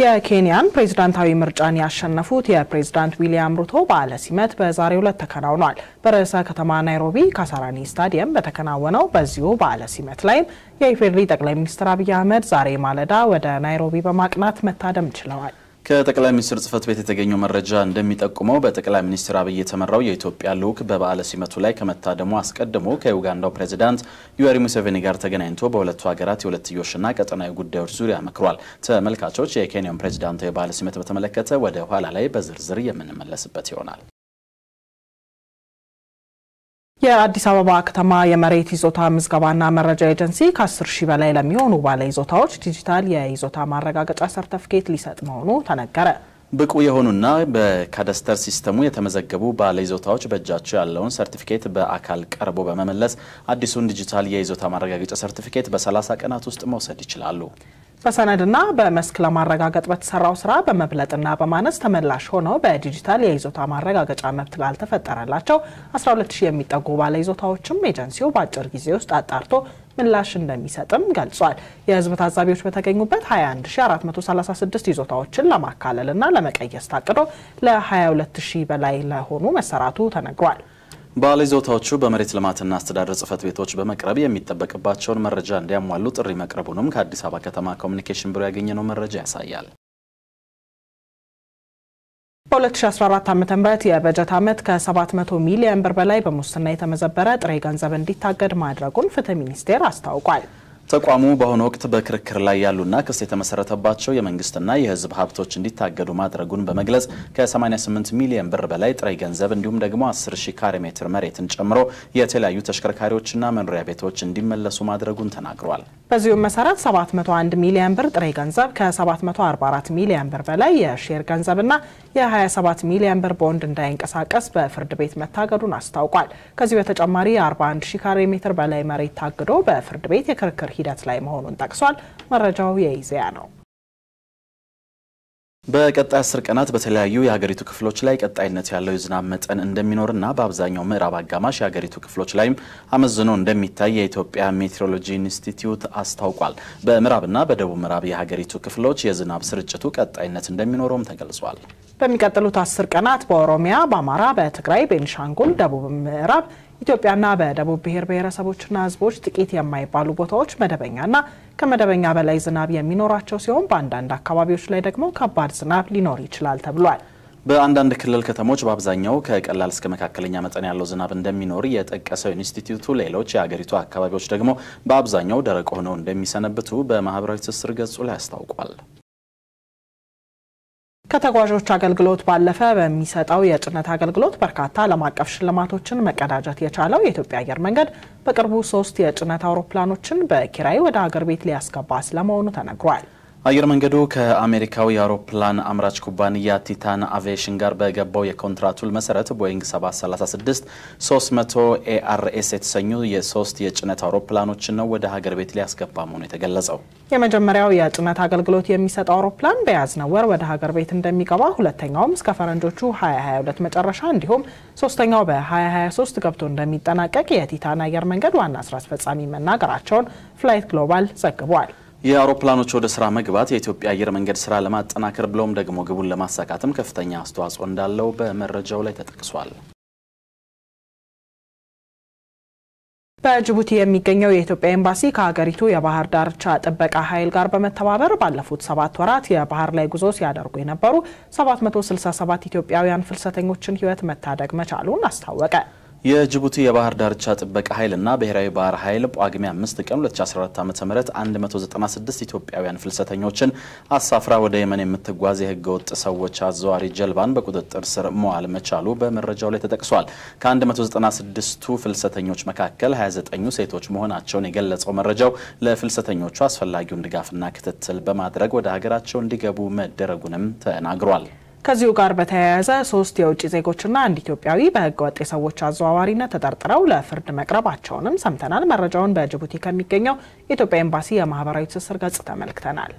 የኬንያን ፕሬዝዳንታዊ ምርጫን ያሸነፉት የፕሬዝዳንት ዊሊያም ሩቶ በዓለ ሲመት በዛሬው ዕለት ተከናውኗል። በርዕሰ ከተማ ናይሮቢ ካሳራኒ ስታዲየም በተከናወነው በዚሁ በዓለ ሲመት ላይም የኢፌዴሪ ጠቅላይ ሚኒስትር አብይ አህመድ ዛሬ ማለዳ ወደ ናይሮቢ በማቅናት መታደም ችለዋል። ከጠቅላይ ሚኒስትር ጽህፈት ቤት የተገኘው መረጃ እንደሚጠቁመው በጠቅላይ ሚኒስትር አብይ የተመራው የኢትዮጵያ ልዑክ በበዓለ ሲመቱ ላይ ከመታደሙ አስቀድሞ ከዩጋንዳው ፕሬዚዳንት ዩዌሪ ሙሴቬኒ ጋር ተገናኝቶ በሁለቱ ሀገራት የሁለትዮሽና ቀጠናዊ ጉዳዮች ዙሪያ መክሯል። ተመልካቾች የኬንያን ፕሬዚዳንታዊ በዓለ ሲመት በተመለከተ ወደ ኋላ ላይ በዝርዝር የምንመለስበት ይሆናል። የአዲስ አበባ ከተማ የመሬት ይዞታ ምዝገባና መረጃ ኤጀንሲ ከ10 ሺህ በላይ ለሚሆኑ ባለ ይዞታዎች ዲጂታል የይዞታ ማረጋገጫ ሰርተፍኬት ሊሰጥ መሆኑ ተነገረ። ብቁ የሆኑና በካደስተር ሲስተሙ የተመዘገቡ ባለ ይዞታዎች በእጃቸው ያለውን ሰርቲፊኬት በአካል ቀርቦ በመመለስ አዲሱን ዲጂታል የይዞታ ማረጋገጫ ሰርቲፊኬት በ30 ቀናት ውስጥ መውሰድ ይችላሉ። በሰነድና በመስክ ለማረጋገጥ በተሰራው ስራ በመብለጥና በማነስ ተመላሽ ሆነው በዲጂታል የይዞታ ማረጋገጫ መብት ላልተፈጠረላቸው 120 የሚጠጉ ባለይዞታዎችም ኤጀንሲው በአጭር ጊዜ ውስጥ አጣርቶ ምላሽ እንደሚሰጥም ገልጿል። የህዝብ ታዛቢዎች በተገኙበት 21436 ይዞታዎችን ለማካለልና ለመቀየስ ታቅዶ ለ22000 በላይ ለሆኑ መሰራቱ ተነግሯል። ባለይዞታዎቹ በመሬት ልማትና አስተዳደር ጽህፈት ቤቶች በመቅረብ የሚጠበቅባቸውን መረጃ እንዲያሟሉ ጥሪ መቅረቡንም ከአዲስ አበባ ከተማ ኮሚኒኬሽን ቢሮ ያገኘነው መረጃ ያሳያል። በ2014 ዓ ም የበጀት ዓመት ከ700 ሚሊዮን ብር በላይ በሙስና የተመዘበረ ጥሬ ገንዘብ እንዲታገድ ማድረጉን ፍትህ ሚኒስቴር አስታውቋል። ተቋሙ በአሁኑ ወቅት በክርክር ላይ ያሉና ክስ የተመሰረተባቸው የመንግስትና የህዝብ ሀብቶች እንዲታገዱ ማድረጉን በመግለጽ ከ88 ሚሊዮን ብር በላይ ጥሬ ገንዘብ እንዲሁም ደግሞ 10 ሺህ ካሬ ሜትር መሬትን ጨምሮ የተለያዩ ተሽከርካሪዎችና መኖሪያ ቤቶች እንዲመለሱ ማድረጉን ተናግሯል። በዚሁም መሰረት 701 ሚሊዮን ብር ጥሬ ገንዘብ ከ744 ሚሊዮን ብር በላይ የሼር ገንዘብና የ27 ሚሊዮን ብር ቦንድ እንዳይንቀሳቀስ በፍርድ ቤት መታገዱን አስታውቋል። ከዚሁ በተጨማሪ የ41 ሺህ ካሬ ሜትር በላይ መሬት ታግዶ በፍርድ ቤት የክርክር ሂደት ላይ መሆኑን ጠቅሷል። መረጃው የኢዜአ ነው። በቀጣይ አስር ቀናት በተለያዩ የሀገሪቱ ክፍሎች ላይ ቀጣይነት ያለው የዝናብ መጠን እንደሚኖርና በአብዛኛው ምዕራብ አጋማሽ የሀገሪቱ ክፍሎች ላይም አመዝኖ እንደሚታይ የኢትዮጵያ ሜትሮሎጂ ኢንስቲትዩት አስታውቋል። በምዕራብና በደቡብ ምዕራብ የሀገሪቱ ክፍሎች የዝናብ ስርጭቱ ቀጣይነት እንደሚኖረውም ተገልጿል። በሚቀጥሉት አስር ቀናት በኦሮሚያ፣ በአማራ፣ በትግራይ፣ ቤንሻንጉል፣ ደቡብ ምዕራብ ኢትዮጵያና በደቡብ ብሔር ብሔረሰቦችና ህዝቦች ጥቂት የማይባሉ ቦታዎች መደበኛና ከመደበኛ በላይ ዝናብ የሚኖራቸው ሲሆን በአንዳንድ አካባቢዎች ላይ ደግሞ ከባድ ዝናብ ሊኖር ይችላል ተብሏል። በአንዳንድ ክልል ከተሞች በአብዛኛው ከቀላል እስከ መካከለኛ መጠን ያለው ዝናብ እንደሚኖር የጠቀሰው ኢንስቲትዩቱ ሌሎች የአገሪቱ አካባቢዎች ደግሞ በአብዛኛው ደረቅ ሆነው እንደሚሰነብቱ በማህበራዊ ትስስር ገጹ ላይ አስታውቋል። ከተጓዦች አገልግሎት ባለፈ በሚሰጠው የጭነት አገልግሎት በርካታ ዓለም አቀፍ ሽልማቶችን መቀዳጀት የቻለው የኢትዮጵያ አየር መንገድ በቅርቡ ሶስት የጭነት አውሮፕላኖችን በኪራይ ወደ ሀገር ቤት ሊያስገባ ስለመሆኑ ተነግሯል። አየር መንገዱ ከአሜሪካው የአውሮፕላን አምራች ኩባንያ ቲታን አቪዬሽን ጋር በገባው የኮንትራት ውል መሰረት ቦይንግ 736 300 ኤአርኤስ የተሰኙ የሶስት የጭነት አውሮፕላኖችን ነው ወደ ሀገር ቤት ሊያስገባ መሆኑ የተገለጸው። የመጀመሪያው የጭነት አገልግሎት የሚሰጥ አውሮፕላን በያዝነው ወር ወደ ሀገር ቤት እንደሚገባ፣ ሁለተኛውም እስከ ፈረንጆቹ 2022 መጨረሻ እንዲሁም ሶስተኛው በ2023 ገብቶ እንደሚጠናቀቅ የቲታን አየር መንገድ ዋና ስራ አስፈጻሚ መናገራቸውን ፍላይት ግሎባል ዘግቧል። የአውሮፕላኖች ወደ ስራ መግባት የኢትዮጵያ አየር መንገድ ስራ ለማጠናከር ብለውም ደግሞ ግቡን ለማሳካትም ከፍተኛ አስተዋጽኦ እንዳለው በመረጃው ላይ ተጠቅሷል። በጅቡቲ የሚገኘው የኢትዮጵያ ኤምባሲ ከሀገሪቱ የባህር ዳርቻ ጥበቃ ኃይል ጋር በመተባበር ባለፉት ሰባት ወራት የባህር ላይ ጉዞ ሲያደርጉ የነበሩ 767 ኢትዮጵያውያን ፍልሰተኞችን ሕይወት መታደግ መቻሉን አስታወቀ። የጅቡቲ የባህር ዳርቻ ጥበቃ ኃይልና ብሔራዊ ባህር ኃይል ጳጉሜ 5 ቀን 2014 ዓ.ም 196 ኢትዮጵያውያን ፍልሰተኞችን አሳፍራ ወደ የመን የምትጓዝ የህገወጥ ሰዎች አዘዋሪ ጀልባን በቁጥጥር ስር መዋል መቻሉ በመረጃው ላይ ተጠቅሷል። ከ196ቱ ፍልሰተኞች መካከል 29ኙ ሴቶች መሆናቸውን የገለጸው መረጃው ለፍልሰተኞቹ አስፈላጊውን ድጋፍና ክትትል በማድረግ ወደ ሀገራቸው እንዲገቡ መደረጉንም ተናግሯል። ከዚሁ ጋር በተያያዘ ሶስት የውጭ ዜጎችና አንድ ኢትዮጵያዊ ወጥ የሰዎች አዘዋዋሪነት ተጠርጥረው ለፍርድ መቅረባቸውንም ሰምተናል። መረጃውን በጅቡቲ ከሚገኘው የኢትዮጵያ ኤምባሲ የማህበራዊ ትስስር ገጽ ተመልክተናል።